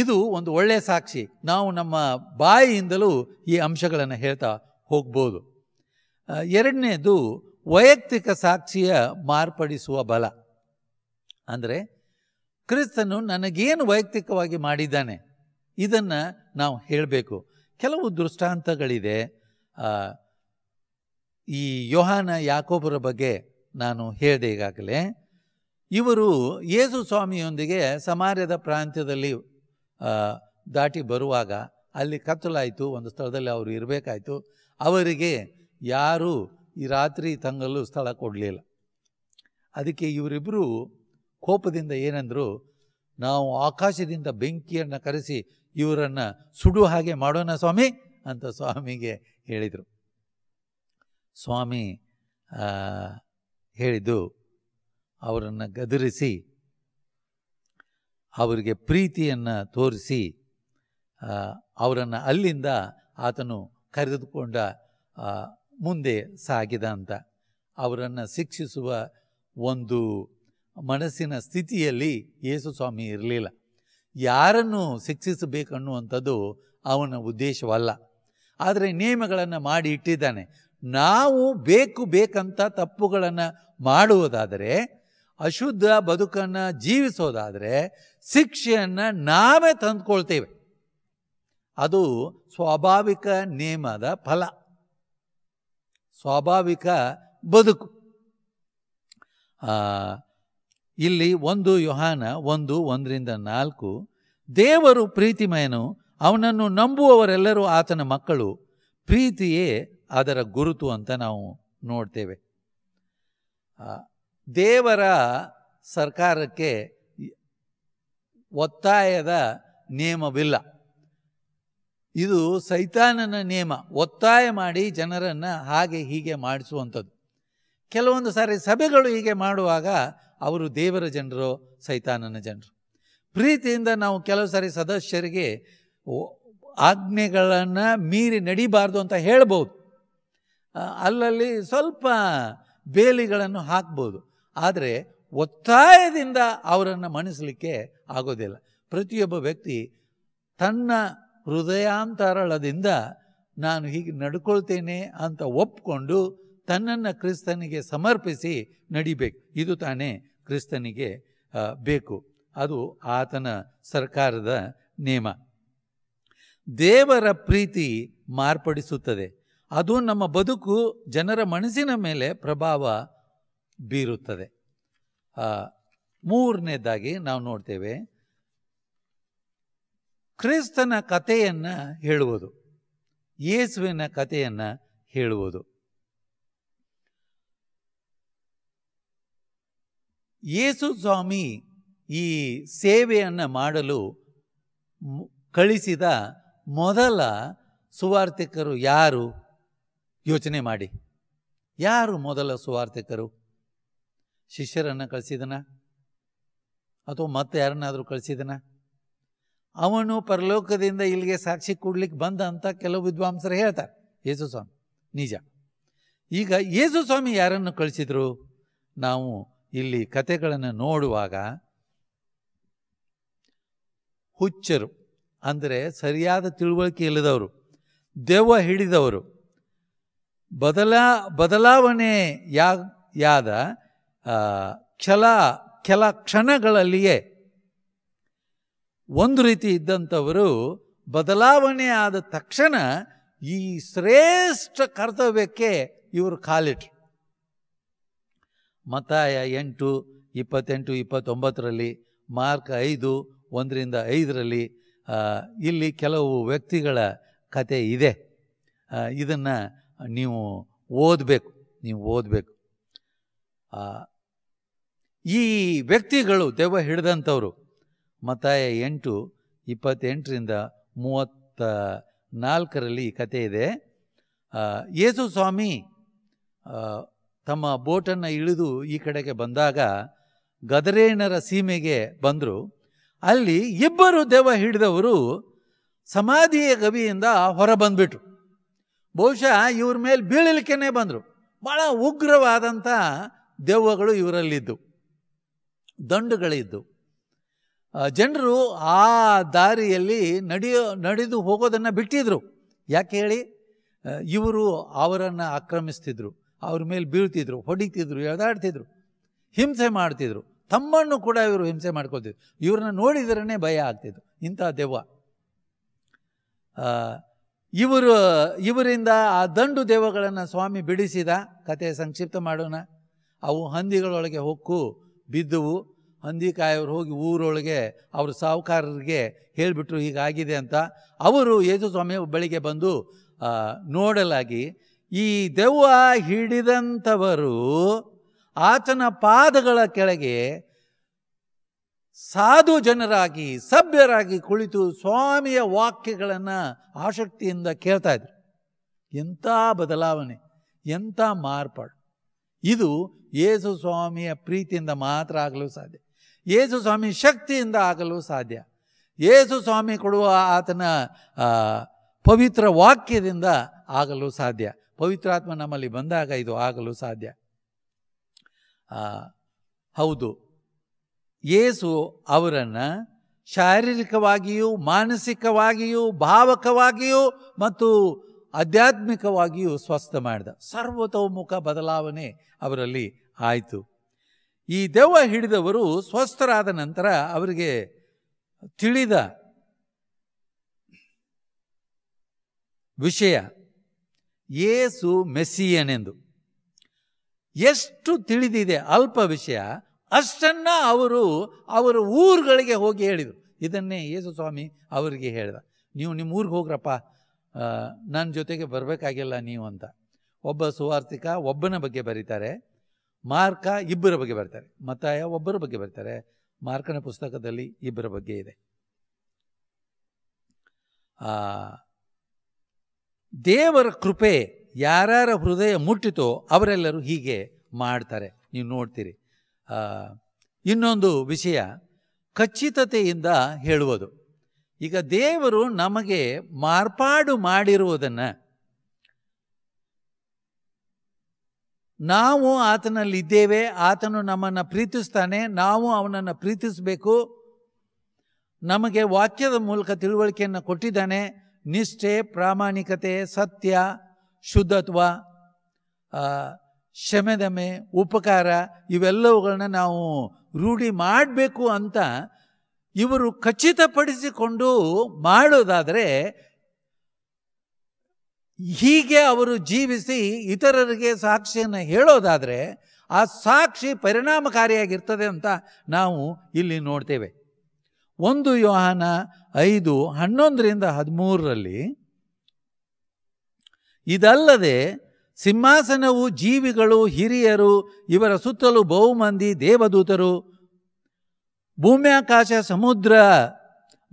ಇದು ಒಂದು ಒಳ್ಳೆಯ ಸಾಕ್ಷಿ ನಾವು ನಮ್ಮ ಬಾಯಿಯಿಂದಲೂ ಈ ಅಂಶಗಳನ್ನು ಹೇಳ್ತಾ ಹೋಗ್ಬೋದು ಎರಡನೇದು ವೈಯಕ್ತಿಕ ಸಾಕ್ಷಿಯ ಮಾರ್ಪಡಿಸುವ ಬಲ ಅಂದರೆ ಕ್ರಿಸ್ತನು ನನಗೇನು ವೈಯಕ್ತಿಕವಾಗಿ ಮಾಡಿದ್ದಾನೆ ಇದನ್ನು ನಾವು ಹೇಳಬೇಕು ಕೆಲವು ದೃಷ್ಟಾಂತಗಳಿದೆ ಈ ಯೋಹಾನ ಯಾಕೋಬರ ಬಗ್ಗೆ ನಾನು ಹೇಳಿದೆ ಈಗಾಗಲೇ ಇವರು ಯೇಸು ಸ್ವಾಮಿಯೊಂದಿಗೆ ಸಮಾರ್ಯದ ಪ್ರಾಂತ್ಯದಲ್ಲಿ ದಾಟಿ ಬರುವಾಗ ಅಲ್ಲಿ ಕತ್ತಲಾಯಿತು ಒಂದು ಸ್ಥಳದಲ್ಲಿ ಅವರು ಇರಬೇಕಾಯಿತು ಅವರಿಗೆ ಯಾರೂ ಈ ರಾತ್ರಿ ತಂಗಲು ಸ್ಥಳ ಕೊಡಲಿಲ್ಲ ಅದಕ್ಕೆ ಇವರಿಬ್ಬರು ಕೋಪದಿಂದ ಏನಂದರು ನಾವು ಆಕಾಶದಿಂದ ಬೆಂಕಿಯನ್ನು ಕರೆಸಿ ಇವರನ್ನು ಸುಡು ಹಾಗೆ ಮಾಡೋಣ ಸ್ವಾಮಿ ಅಂತ ಸ್ವಾಮಿಗೆ ಹೇಳಿದರು ಸ್ವಾಮಿ ಹೇಳಿದ್ದು ಅವರನ್ನು ಗದರಿಸಿ ಅವರಿಗೆ ಪ್ರೀತಿಯನ್ನು ತೋರಿಸಿ ಅವರನ್ನು ಅಲ್ಲಿಂದ ಆತನು ಕರೆದುಕೊಂಡ ಮುಂದೆ ಸಾಗಿದ ಅಂತ ಅವರನ್ನು ಶಿಕ್ಷಿಸುವ ಒಂದು ಮನಸ್ಸಿನ ಸ್ಥಿತಿಯಲ್ಲಿ ಯೇಸು ಸ್ವಾಮಿ ಇರಲಿಲ್ಲ ಯಾರನ್ನು ಶಿಕ್ಷಿಸಬೇಕನ್ನುವಂಥದ್ದು ಅವನ ಉದ್ದೇಶವಲ್ಲ ಆದರೆ ನಿಯಮಗಳನ್ನು ಮಾಡಿ ಇಟ್ಟಿದ್ದಾನೆ ನಾವು ಬೇಕು ಬೇಕಂತ ತಪ್ಪುಗಳನ್ನು ಮಾಡುವುದಾದರೆ ಅಶುದ್ಧ ಬದುಕನ್ನು ಜೀವಿಸೋದಾದರೆ ಶಿಕ್ಷೆಯನ್ನು ನಾವೇ ತಂದುಕೊಳ್ತೇವೆ ಅದು ಸ್ವಾಭಾವಿಕ ನಿಯಮದ ಫಲ ಸ್ವಾಭಾವಿಕ ಬದುಕು ಇಲ್ಲಿ ಒಂದು ಯೋಹಾನ ಒಂದು ಒಂದರಿಂದ ನಾಲ್ಕು ದೇವರು ಪ್ರೀತಿಮಯನು ಅವನನ್ನು ನಂಬುವವರೆಲ್ಲರೂ ಆತನ ಮಕ್ಕಳು ಪ್ರೀತಿಯೇ ಅದರ ಗುರುತು ಅಂತ ನಾವು ನೋಡ್ತೇವೆ ದೇವರ ಸರ್ಕಾರಕ್ಕೆ ಒತ್ತಾಯದ ನಿಯಮವಿಲ್ಲ ಇದು ಸೈತಾನನ ನಿಯಮ ಒತ್ತಾಯ ಮಾಡಿ ಜನರನ್ನು ಹಾಗೆ ಹೀಗೆ ಮಾಡಿಸುವಂಥದ್ದು ಕೆಲವೊಂದು ಸಾರಿ ಸಭೆಗಳು ಹೀಗೆ ಮಾಡುವಾಗ ಅವರು ದೇವರ ಜನರು ಸೈತಾನನ ಜನರು ಪ್ರೀತಿಯಿಂದ ನಾವು ಕೆಲವು ಸಾರಿ ಸದಸ್ಯರಿಗೆ ಆಜ್ಞೆಗಳನ್ನು ಮೀರಿ ನಡಿಬಾರ್ದು ಅಂತ ಹೇಳ್ಬೋದು ಅಲ್ಲಲ್ಲಿ ಸ್ವಲ್ಪ ಬೇಲಿಗಳನ್ನು ಹಾಕ್ಬೋದು ಆದರೆ ಒತ್ತಾಯದಿಂದ ಅವರನ್ನು ಮಣಿಸಲಿಕ್ಕೆ ಆಗೋದಿಲ್ಲ ಪ್ರತಿಯೊಬ್ಬ ವ್ಯಕ್ತಿ ತನ್ನ ಹೃದಯಾಂತರಳದಿಂದ ನಾನು ಹೀಗೆ ನಡ್ಕೊಳ್ತೇನೆ ಅಂತ ಒಪ್ಕೊಂಡು ತನ್ನನ್ನು ಕ್ರಿಸ್ತನಿಗೆ ಸಮರ್ಪಿಸಿ ನಡಿಬೇಕು ಇದು ತಾನೇ ಕ್ರಿಸ್ತನಿಗೆ ಬೇಕು ಅದು ಆತನ ಸರ್ಕಾರದ ನಿಯಮ ದೇವರ ಪ್ರೀತಿ ಮಾರ್ಪಡಿಸುತ್ತದೆ ಅದು ನಮ್ಮ ಬದುಕು ಜನರ ಮನಸ್ಸಿನ ಮೇಲೆ ಪ್ರಭಾವ ಬೀರುತ್ತದೆ ಮೂರನೇದಾಗಿ ನಾವು ನೋಡ್ತೇವೆ ಕ್ರಿಸ್ತನ ಕಥೆಯನ್ನು ಹೇಳುವುದು ಯೇಸುವಿನ ಕಥೆಯನ್ನು ಹೇಳುವುದು ಯೇಸು ಸ್ವಾಮಿ ಈ ಸೇವೆಯನ್ನು ಮಾಡಲು ಕಳಿಸಿದ ಮೊದಲ ಸುವಾರ್ಥಿಕರು ಯಾರು ಯೋಚನೆ ಮಾಡಿ ಯಾರು ಮೊದಲ ಸುವಾರ್ಥಿಕರು ಶಿಷ್ಯರನ್ನು ಕಳಿಸಿದನ ಅಥವಾ ಮತ್ತೆ ಯಾರನ್ನಾದರೂ ಕಳಿಸಿದನ ಅವನು ಪರಲೋಕದಿಂದ ಇಲ್ಲಿಗೆ ಸಾಕ್ಷಿ ಕೊಡ್ಲಿಕ್ಕೆ ಬಂದ ಅಂತ ಕೆಲವು ವಿದ್ವಾಂಸರು ಹೇಳ್ತಾರೆ ಯೇಸು ಸ್ವಾಮಿ ನಿಜ ಈಗ ಯೇಸು ಸ್ವಾಮಿ ಯಾರನ್ನು ಕಳಿಸಿದ್ರು ನಾವು ಇಲ್ಲಿ ಕತೆಗಳನ್ನು ನೋಡುವಾಗ ಹುಚ್ಚರು ಅಂದರೆ ಸರಿಯಾದ ತಿಳುವಳಿಕೆ ಇಲ್ಲದವರು ದೆವ್ವ ಹಿಡಿದವರು ಬದಲಾ ಬದಲಾವಣೆ ಯಾ ಯಾದ ಕೆಲ ಕೆಲ ಕ್ಷಣಗಳಲ್ಲಿಯೇ ಒಂದು ರೀತಿ ಇದ್ದಂಥವರು ಬದಲಾವಣೆ ಆದ ತಕ್ಷಣ ಈ ಶ್ರೇಷ್ಠ ಕರ್ತವ್ಯಕ್ಕೆ ಇವರು ಕಾಲಿಟ್ರು ಮತಾಯ ಎಂಟು ಇಪ್ಪತ್ತೆಂಟು ಇಪ್ಪತ್ತೊಂಬತ್ತರಲ್ಲಿ ಮಾರ್ಕ್ ಐದು ಒಂದರಿಂದ ಐದರಲ್ಲಿ ಇಲ್ಲಿ ಕೆಲವು ವ್ಯಕ್ತಿಗಳ ಕತೆ ಇದೆ ಇದನ್ನು ನೀವು ಓದಬೇಕು ನೀವು ಓದಬೇಕು ಈ ವ್ಯಕ್ತಿಗಳು ದೆವ್ವ ಹಿಡಿದಂಥವ್ರು ಮತಾಯ ಎಂಟು ಇಪ್ಪತ್ತೆಂಟರಿಂದ ಮೂವತ್ತ ನಾಲ್ಕರಲ್ಲಿ ಈ ಕತೆ ಇದೆ ಯೇಸು ಸ್ವಾಮಿ ತಮ್ಮ ಬೋಟನ್ನು ಇಳಿದು ಈ ಕಡೆಗೆ ಬಂದಾಗ ಗದರೇಣರ ಸೀಮೆಗೆ ಬಂದರು ಅಲ್ಲಿ ಇಬ್ಬರು ದೆವ್ವ ಹಿಡಿದವರು ಸಮಾಧಿಯ ಗವಿಯಿಂದ ಹೊರ ಬಂದ್ಬಿಟ್ರು ಬಹುಶಃ ಇವ್ರ ಮೇಲೆ ಬೀಳಲಿಕ್ಕೇ ಬಂದರು ಭಾಳ ಉಗ್ರವಾದಂಥ ದೆವ್ವಗಳು ಇವರಲ್ಲಿದ್ದು ದಂಡುಗಳಿದ್ದವು ಜನರು ಆ ದಾರಿಯಲ್ಲಿ ನಡೆಯೋ ನಡೆದು ಹೋಗೋದನ್ನು ಬಿಟ್ಟಿದ್ರು ಯಾಕೆ ಹೇಳಿ ಇವರು ಅವರನ್ನು ಆಕ್ರಮಿಸ್ತಿದ್ರು ಅವ್ರ ಮೇಲೆ ಬೀಳ್ತಿದ್ರು ಹೊಡಿತಿದ್ರು ಎದಾಡ್ತಿದ್ರು ಹಿಂಸೆ ಮಾಡ್ತಿದ್ರು ತಮ್ಮನ್ನು ಕೂಡ ಇವರು ಹಿಂಸೆ ಮಾಡ್ಕೊಳ್ತಿದ್ರು ಇವ್ರನ್ನ ನೋಡಿದ್ರೇ ಭಯ ಆಗ್ತಿದ್ರು ಇಂಥ ದೆವ್ವ ಇವರು ಇವರಿಂದ ಆ ದಂಡು ದೆವ್ವಗಳನ್ನು ಸ್ವಾಮಿ ಬಿಡಿಸಿದ ಕತೆ ಸಂಕ್ಷಿಪ್ತ ಮಾಡೋಣ ಅವು ಹಂದಿಗಳೊಳಗೆ ಹೊಕ್ಕು ಬಿದ್ದುವು ಹಂದಿ ಹೋಗಿ ಊರೊಳಗೆ ಅವ್ರ ಸಾಹುಕಾರರಿಗೆ ಹೇಳಿಬಿಟ್ರು ಹೀಗಾಗಿದೆ ಅಂತ ಅವರು ಯೇಸು ಸ್ವಾಮಿ ಬಳಿಗೆ ಬಂದು ನೋಡಲಾಗಿ ಈ ದೆವ್ವ ಹಿಡಿದಂಥವರು ಆತನ ಪಾದಗಳ ಕೆಳಗೆ ಸಾಧು ಜನರಾಗಿ ಸಭ್ಯರಾಗಿ ಕುಳಿತು ಸ್ವಾಮಿಯ ವಾಕ್ಯಗಳನ್ನು ಆಸಕ್ತಿಯಿಂದ ಕೇಳ್ತಾ ಇದ್ರು ಎಂಥ ಬದಲಾವಣೆ ಎಂಥ ಮಾರ್ಪಾಡು ಇದು ಯೇಸು ಸ್ವಾಮಿಯ ಪ್ರೀತಿಯಿಂದ ಮಾತ್ರ ಆಗಲು ಸಾಧ್ಯ ಯೇಸು ಸ್ವಾಮಿ ಶಕ್ತಿಯಿಂದ ಆಗಲು ಸಾಧ್ಯ ಯೇಸು ಸ್ವಾಮಿ ಕೊಡುವ ಆತನ ಪವಿತ್ರ ವಾಕ್ಯದಿಂದ ಆಗಲು ಸಾಧ್ಯ ಪವಿತ್ರಾತ್ಮ ನಮ್ಮಲ್ಲಿ ಬಂದಾಗ ಇದು ಆಗಲು ಸಾಧ್ಯ ಹೌದು ಯೇಸು ಅವರನ್ನು ಶಾರೀರಿಕವಾಗಿಯೂ ಮಾನಸಿಕವಾಗಿಯೂ ಭಾವಕವಾಗಿಯೂ ಮತ್ತು ಆಧ್ಯಾತ್ಮಿಕವಾಗಿಯೂ ಸ್ವಸ್ಥ ಮಾಡಿದ ಸರ್ವತೋಮುಖ ಬದಲಾವಣೆ ಅವರಲ್ಲಿ ಆಯಿತು ಈ ದೆವ್ವ ಹಿಡಿದವರು ಸ್ವಸ್ಥರಾದ ನಂತರ ಅವರಿಗೆ ತಿಳಿದ ವಿಷಯ ಯೇಸು ಮೆಸ್ಸಿಯನೆಂದು ಎಷ್ಟು ತಿಳಿದಿದೆ ಅಲ್ಪ ವಿಷಯ ಅಷ್ಟನ್ನ ಅವರು ಅವರ ಊರುಗಳಿಗೆ ಹೋಗಿ ಹೇಳಿದರು ಇದನ್ನೇ ಯೇಸು ಸ್ವಾಮಿ ಅವರಿಗೆ ಹೇಳಿದ ನೀವು ನಿಮ್ಮ ಊರಿಗೆ ಹೋಗ್ರಪ್ಪ ನನ್ನ ಜೊತೆಗೆ ಬರಬೇಕಾಗಿಲ್ಲ ನೀವು ಅಂತ ಒಬ್ಬ ಸುವಾರ್ತಿಕ ಒಬ್ಬನ ಬಗ್ಗೆ ಬರೀತಾರೆ ಮಾರ್ಕ ಇಬ್ಬರ ಬಗ್ಗೆ ಬರ್ತಾರೆ ಮತಾಯ ಒಬ್ಬರ ಬಗ್ಗೆ ಬರ್ತಾರೆ ಮಾರ್ಕನ ಪುಸ್ತಕದಲ್ಲಿ ಇಬ್ಬರ ಬಗ್ಗೆ ಇದೆ ದೇವರ ಕೃಪೆ ಯಾರ್ಯಾರ ಹೃದಯ ಮುಟ್ಟಿತೋ ಅವರೆಲ್ಲರೂ ಹೀಗೆ ಮಾಡ್ತಾರೆ ನೀವು ನೋಡ್ತೀರಿ ಇನ್ನೊಂದು ವಿಷಯ ಖಚಿತತೆಯಿಂದ ಹೇಳುವುದು ಈಗ ದೇವರು ನಮಗೆ ಮಾರ್ಪಾಡು ಮಾಡಿರುವುದನ್ನು ನಾವು ಆತನಲ್ಲಿದ್ದೇವೆ ಆತನು ನಮ್ಮನ್ನು ಪ್ರೀತಿಸ್ತಾನೆ ನಾವು ಅವನನ್ನು ಪ್ರೀತಿಸಬೇಕು ನಮಗೆ ವಾಕ್ಯದ ಮೂಲಕ ತಿಳುವಳಿಕೆಯನ್ನು ಕೊಟ್ಟಿದ್ದಾನೆ ನಿಷ್ಠೆ ಪ್ರಾಮಾಣಿಕತೆ ಸತ್ಯ ಶುದ್ಧತ್ವ ಶಮೆದಮೆ ಉಪಕಾರ ಇವೆಲ್ಲವುಗಳನ್ನ ನಾವು ರೂಢಿ ಮಾಡಬೇಕು ಅಂತ ಇವರು ಖಚಿತಪಡಿಸಿಕೊಂಡು ಮಾಡೋದಾದರೆ ಹೀಗೆ ಅವರು ಜೀವಿಸಿ ಇತರರಿಗೆ ಸಾಕ್ಷಿಯನ್ನು ಹೇಳೋದಾದರೆ ಆ ಸಾಕ್ಷಿ ಪರಿಣಾಮಕಾರಿಯಾಗಿರ್ತದೆ ಅಂತ ನಾವು ಇಲ್ಲಿ ನೋಡ್ತೇವೆ ಒಂದು ಯೋಹಾನ ಐದು ಹನ್ನೊಂದರಿಂದ ಹದಿಮೂರರಲ್ಲಿ ಇದಲ್ಲದೆ ಸಿಂಹಾಸನವು ಜೀವಿಗಳು ಹಿರಿಯರು ಇವರ ಸುತ್ತಲೂ ಬಹುಮಂದಿ ದೇವದೂತರು ಭೂಮ್ಯಾಕಾಶ ಸಮುದ್ರ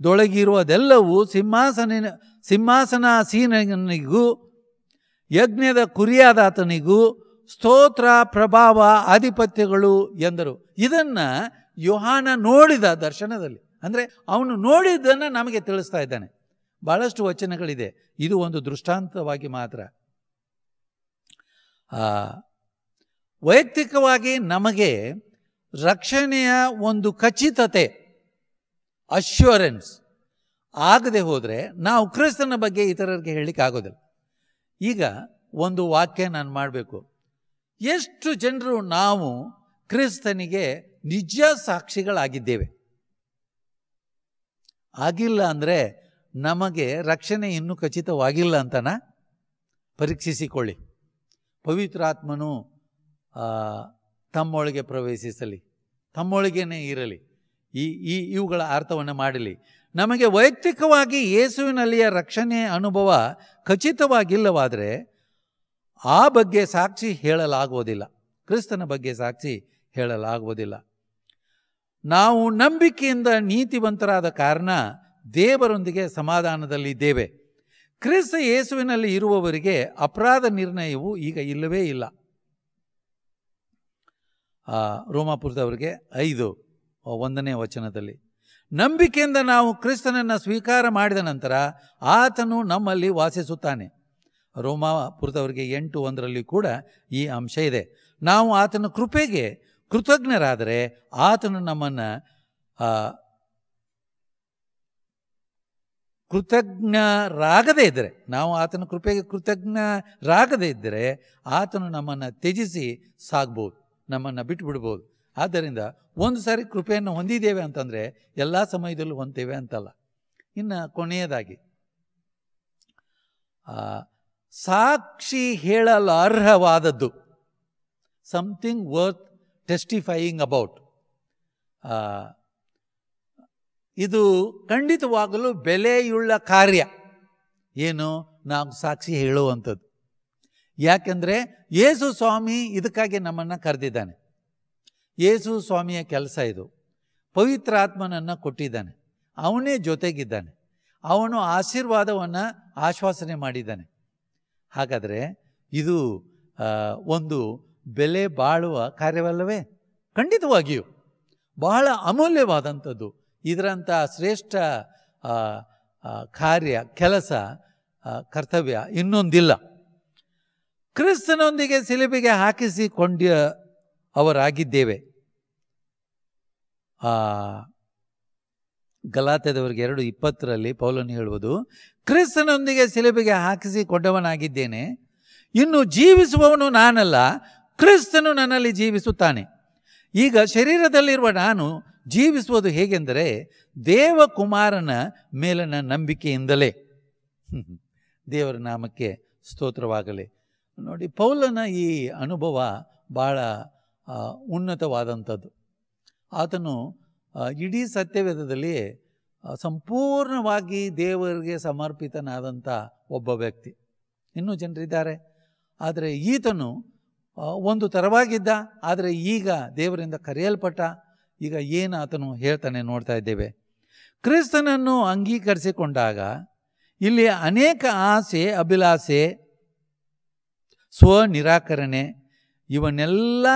ದೊಳಗಿರುವುದೆಲ್ಲವೂ ಸಿಂಹಾಸನ ಸೀನಿಗೂ ಯಜ್ಞದ ಕುರಿಯಾದಾತನಿಗೂ ಸ್ತೋತ್ರ ಪ್ರಭಾವ ಆಧಿಪತ್ಯಗಳು ಎಂದರು ಇದನ್ನು ಯೋಹಾನ ನೋಡಿದ ದರ್ಶನದಲ್ಲಿ ಅಂದರೆ ಅವನು ನೋಡಿದ್ದನ್ನು ನಮಗೆ ತಿಳಿಸ್ತಾ ಇದ್ದಾನೆ ಭಾಳಷ್ಟು ವಚನಗಳಿದೆ ಇದು ಒಂದು ದೃಷ್ಟಾಂತವಾಗಿ ಮಾತ್ರ ವೈಯಕ್ತಿಕವಾಗಿ ನಮಗೆ ರಕ್ಷಣೆಯ ಒಂದು ಖಚಿತತೆ ಅಶ್ಯೂರೆನ್ಸ್ ಆಗದೆ ಹೋದರೆ ನಾವು ಕ್ರಿಸ್ತನ ಬಗ್ಗೆ ಇತರರಿಗೆ ಹೇಳಲಿಕ್ಕೆ ಆಗೋದಿಲ್ಲ ಈಗ ಒಂದು ವಾಕ್ಯ ನಾನು ಮಾಡಬೇಕು ಎಷ್ಟು ಜನರು ನಾವು ಕ್ರಿಸ್ತನಿಗೆ ನಿಜ ಸಾಕ್ಷಿಗಳಾಗಿದ್ದೇವೆ ಆಗಿಲ್ಲ ಅಂದರೆ ನಮಗೆ ರಕ್ಷಣೆ ಇನ್ನೂ ಖಚಿತವಾಗಿಲ್ಲ ಅಂತನ ಪರೀಕ್ಷಿಸಿಕೊಳ್ಳಿ ಪವಿತ್ರಾತ್ಮನು ತಮ್ಮೊಳಗೆ ಪ್ರವೇಶಿಸಲಿ ತಮ್ಮೊಳಗೇನೆ ಇರಲಿ ಈ ಈ ಇವುಗಳ ಅರ್ಥವನ್ನು ಮಾಡಲಿ ನಮಗೆ ವೈಯಕ್ತಿಕವಾಗಿ ಯೇಸುವಿನಲ್ಲಿಯ ರಕ್ಷಣೆ ಅನುಭವ ಖಚಿತವಾಗಿಲ್ಲವಾದರೆ ಆ ಬಗ್ಗೆ ಸಾಕ್ಷಿ ಹೇಳಲಾಗುವುದಿಲ್ಲ ಕ್ರಿಸ್ತನ ಬಗ್ಗೆ ಸಾಕ್ಷಿ ಹೇಳಲಾಗುವುದಿಲ್ಲ ನಾವು ನಂಬಿಕೆಯಿಂದ ನೀತಿವಂತರಾದ ಕಾರಣ ದೇವರೊಂದಿಗೆ ಸಮಾಧಾನದಲ್ಲಿದ್ದೇವೆ ಕ್ರಿಸ್ತ ಯೇಸುವಿನಲ್ಲಿ ಇರುವವರಿಗೆ ಅಪರಾಧ ನಿರ್ಣಯವು ಈಗ ಇಲ್ಲವೇ ಇಲ್ಲ ರೋಮಾಪುರದವರಿಗೆ ಐದು ಒಂದನೇ ವಚನದಲ್ಲಿ ನಂಬಿಕೆಯಿಂದ ನಾವು ಕ್ರಿಸ್ತನನ್ನು ಸ್ವೀಕಾರ ಮಾಡಿದ ನಂತರ ಆತನು ನಮ್ಮಲ್ಲಿ ವಾಸಿಸುತ್ತಾನೆ ರೋಮಾಪುರದವರಿಗೆ ಎಂಟು ಒಂದರಲ್ಲಿ ಕೂಡ ಈ ಅಂಶ ಇದೆ ನಾವು ಆತನ ಕೃಪೆಗೆ ಕೃತಜ್ಞರಾದರೆ ಆತನು ನಮ್ಮನ್ನು ಕೃತಜ್ಞರಾಗದೇ ಇದ್ದರೆ ನಾವು ಆತನ ಕೃಪೆಗೆ ಕೃತಜ್ಞರಾಗದೇ ಇದ್ದರೆ ಆತನು ನಮ್ಮನ್ನು ತ್ಯಜಿಸಿ ಸಾಗ್ಬೋದು ನಮ್ಮನ್ನು ಬಿಟ್ಟು ಬಿಡ್ಬೋದು ಆದ್ದರಿಂದ ಒಂದು ಸಾರಿ ಕೃಪೆಯನ್ನು ಹೊಂದಿದ್ದೇವೆ ಅಂತಂದರೆ ಎಲ್ಲ ಸಮಯದಲ್ಲೂ ಹೊಂದೇವೆ ಅಂತಲ್ಲ ಇನ್ನು ಕೊನೆಯದಾಗಿ ಸಾಕ್ಷಿ ಹೇಳಲು ಅರ್ಹವಾದದ್ದು ಸಮಥಿಂಗ್ ವರ್ತ್ ಟೆಸ್ಟಿಫೈಯಿಂಗ್ ಅಬೌಟ್ ಇದು ಖಂಡಿತವಾಗಲೂ ಬೆಲೆಯುಳ್ಳ ಕಾರ್ಯ ಏನು ನಾವು ಸಾಕ್ಷಿ ಹೇಳುವಂಥದ್ದು ಯಾಕೆಂದರೆ ಯೇಸು ಸ್ವಾಮಿ ಇದಕ್ಕಾಗಿ ನಮ್ಮನ್ನು ಕರೆದಿದ್ದಾನೆ ಯೇಸು ಸ್ವಾಮಿಯ ಕೆಲಸ ಇದು ಪವಿತ್ರ ಆತ್ಮನನ್ನು ಕೊಟ್ಟಿದ್ದಾನೆ ಅವನೇ ಜೊತೆಗಿದ್ದಾನೆ ಅವನು ಆಶೀರ್ವಾದವನ್ನು ಆಶ್ವಾಸನೆ ಮಾಡಿದ್ದಾನೆ ಹಾಗಾದರೆ ಇದು ಒಂದು ಬೆಲೆ ಬಾಳುವ ಕಾರ್ಯವಲ್ಲವೇ ಖಂಡಿತವಾಗಿಯೂ ಬಹಳ ಅಮೂಲ್ಯವಾದಂಥದ್ದು ಇದರಂಥ ಶ್ರೇಷ್ಠ ಕಾರ್ಯ ಕೆಲಸ ಕರ್ತವ್ಯ ಇನ್ನೊಂದಿಲ್ಲ ಕ್ರಿಸ್ತನೊಂದಿಗೆ ಸಿಲುಬಿಗೆ ಹಾಕಿಸಿಕೊಂಡ ಅವರಾಗಿದ್ದೇವೆ ಗಲಾತೆದವರಿಗೆ ಎರಡು ಇಪ್ಪತ್ತರಲ್ಲಿ ಪೌಲನ್ನು ಹೇಳುವುದು ಕ್ರಿಸ್ತನೊಂದಿಗೆ ಸಿಲುಬಿಗೆ ಹಾಕಿಸಿಕೊಂಡವನಾಗಿದ್ದೇನೆ ಇನ್ನು ಜೀವಿಸುವವನು ನಾನಲ್ಲ ಕ್ರಿಸ್ತನು ನನ್ನಲ್ಲಿ ಜೀವಿಸುತ್ತಾನೆ ಈಗ ಶರೀರದಲ್ಲಿರುವ ನಾನು ಜೀವಿಸುವುದು ಹೇಗೆಂದರೆ ದೇವಕುಮಾರನ ಮೇಲಿನ ನಂಬಿಕೆಯಿಂದಲೇ ದೇವರ ನಾಮಕ್ಕೆ ಸ್ತೋತ್ರವಾಗಲಿ ನೋಡಿ ಪೌಲನ ಈ ಅನುಭವ ಭಾಳ ಉನ್ನತವಾದಂಥದ್ದು ಆತನು ಇಡೀ ಸತ್ಯವೇದದಲ್ಲಿ ಸಂಪೂರ್ಣವಾಗಿ ದೇವರಿಗೆ ಸಮರ್ಪಿತನಾದಂಥ ಒಬ್ಬ ವ್ಯಕ್ತಿ ಇನ್ನೂ ಜನರಿದ್ದಾರೆ ಆದರೆ ಈತನು ಒಂದು ತರವಾಗಿದ್ದ ಆದರೆ ಈಗ ದೇವರಿಂದ ಕರೆಯಲ್ಪಟ್ಟ ಈಗ ಏನು ಆತನು ಹೇಳ್ತಾನೆ ನೋಡ್ತಾ ಇದ್ದೇವೆ ಕ್ರಿಸ್ತನನ್ನು ಅಂಗೀಕರಿಸಿಕೊಂಡಾಗ ಇಲ್ಲಿ ಅನೇಕ ಆಸೆ ಅಭಿಲಾಷೆ ನಿರಾಕರಣೆ ಇವನ್ನೆಲ್ಲ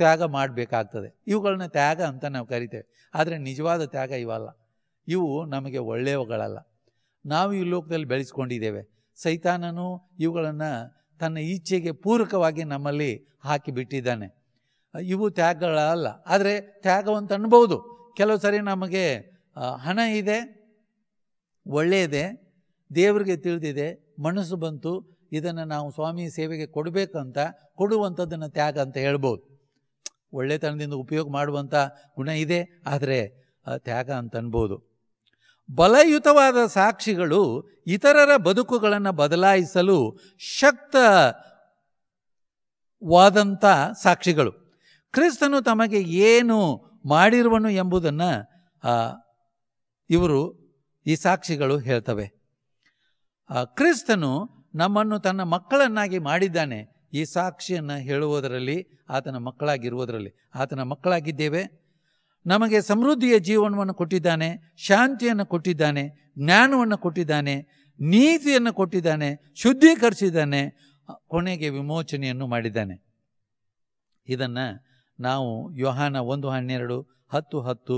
ತ್ಯಾಗ ಮಾಡಬೇಕಾಗ್ತದೆ ಇವುಗಳನ್ನ ತ್ಯಾಗ ಅಂತ ನಾವು ಕರಿತೇವೆ ಆದರೆ ನಿಜವಾದ ತ್ಯಾಗ ಇವಲ್ಲ ಇವು ನಮಗೆ ಒಳ್ಳೆಯವುಗಳಲ್ಲ ನಾವು ಈ ಲೋಕದಲ್ಲಿ ಬೆಳೆಸ್ಕೊಂಡಿದ್ದೇವೆ ಸೈತಾನನು ಇವುಗಳನ್ನು ತನ್ನ ಇಚ್ಛೆಗೆ ಪೂರಕವಾಗಿ ನಮ್ಮಲ್ಲಿ ಹಾಕಿಬಿಟ್ಟಿದ್ದಾನೆ ಇವು ತ್ಯಾಗಗಳಲ್ಲ ಆದರೆ ಅಂತ ಅನ್ಬೋದು ಕೆಲವು ಸರಿ ನಮಗೆ ಹಣ ಇದೆ ಒಳ್ಳೆಯದೇ ದೇವರಿಗೆ ತಿಳಿದಿದೆ ಮನಸ್ಸು ಬಂತು ಇದನ್ನು ನಾವು ಸ್ವಾಮಿ ಸೇವೆಗೆ ಕೊಡಬೇಕಂತ ಕೊಡುವಂಥದ್ದನ್ನು ತ್ಯಾಗ ಅಂತ ಹೇಳ್ಬೋದು ಒಳ್ಳೆತನದಿಂದ ಉಪಯೋಗ ಮಾಡುವಂಥ ಗುಣ ಇದೆ ಆದರೆ ತ್ಯಾಗ ಅಂತ ಅನ್ಬೋದು ಬಲಯುತವಾದ ಸಾಕ್ಷಿಗಳು ಇತರರ ಬದುಕುಗಳನ್ನು ಬದಲಾಯಿಸಲು ಶಕ್ತವಾದಂಥ ಸಾಕ್ಷಿಗಳು ಕ್ರಿಸ್ತನು ತಮಗೆ ಏನು ಮಾಡಿರುವನು ಎಂಬುದನ್ನು ಇವರು ಈ ಸಾಕ್ಷಿಗಳು ಹೇಳ್ತವೆ ಕ್ರಿಸ್ತನು ನಮ್ಮನ್ನು ತನ್ನ ಮಕ್ಕಳನ್ನಾಗಿ ಮಾಡಿದ್ದಾನೆ ಈ ಸಾಕ್ಷಿಯನ್ನು ಹೇಳುವುದರಲ್ಲಿ ಆತನ ಮಕ್ಕಳಾಗಿರುವುದರಲ್ಲಿ ಆತನ ಮಕ್ಕಳಾಗಿದ್ದೇವೆ ನಮಗೆ ಸಮೃದ್ಧಿಯ ಜೀವನವನ್ನು ಕೊಟ್ಟಿದ್ದಾನೆ ಶಾಂತಿಯನ್ನು ಕೊಟ್ಟಿದ್ದಾನೆ ಜ್ಞಾನವನ್ನು ಕೊಟ್ಟಿದ್ದಾನೆ ನೀತಿಯನ್ನು ಕೊಟ್ಟಿದ್ದಾನೆ ಶುದ್ಧೀಕರಿಸಿದ್ದಾನೆ ಕೊನೆಗೆ ವಿಮೋಚನೆಯನ್ನು ಮಾಡಿದ್ದಾನೆ ಇದನ್ನು ನಾವು ಯೋಹಾನ ಒಂದು ಹನ್ನೆರಡು ಹತ್ತು ಹತ್ತು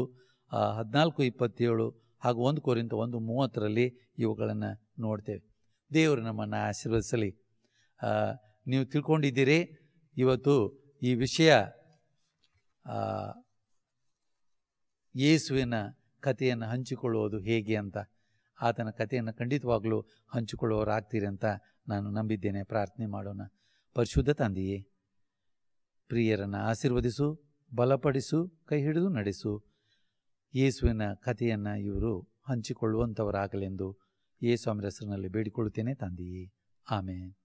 ಹದಿನಾಲ್ಕು ಇಪ್ಪತ್ತೇಳು ಹಾಗೂ ಒಂದು ಕೋರಿಂದ ಒಂದು ಮೂವತ್ತರಲ್ಲಿ ಇವುಗಳನ್ನು ನೋಡ್ತೇವೆ ದೇವರು ನಮ್ಮನ್ನು ಆಶೀರ್ವದಿಸಲಿ ನೀವು ತಿಳ್ಕೊಂಡಿದ್ದೀರಿ ಇವತ್ತು ಈ ವಿಷಯ ಯೇಸುವಿನ ಕಥೆಯನ್ನು ಹಂಚಿಕೊಳ್ಳುವುದು ಹೇಗೆ ಅಂತ ಆತನ ಕಥೆಯನ್ನು ಖಂಡಿತವಾಗಲೂ ಹಂಚಿಕೊಳ್ಳುವವರಾಗ್ತೀರಿ ಅಂತ ನಾನು ನಂಬಿದ್ದೇನೆ ಪ್ರಾರ್ಥನೆ ಮಾಡೋಣ ಪರಿಶುದ್ಧ ತಂದೆಯೇ ಪ್ರಿಯರನ್ನು ಆಶೀರ್ವದಿಸು ಬಲಪಡಿಸು ಕೈ ಹಿಡಿದು ನಡೆಸು ಯೇಸುವಿನ ಕಥೆಯನ್ನು ಇವರು ಹಂಚಿಕೊಳ್ಳುವಂಥವರಾಗಲೆಂದು ಯೇಸ್ವಾಮಿ ಹೆಸರಿನಲ್ಲಿ ಬೇಡಿಕೊಳ್ಳುತ್ತೇನೆ ತಂದೆಯೇ ಆಮೇಲೆ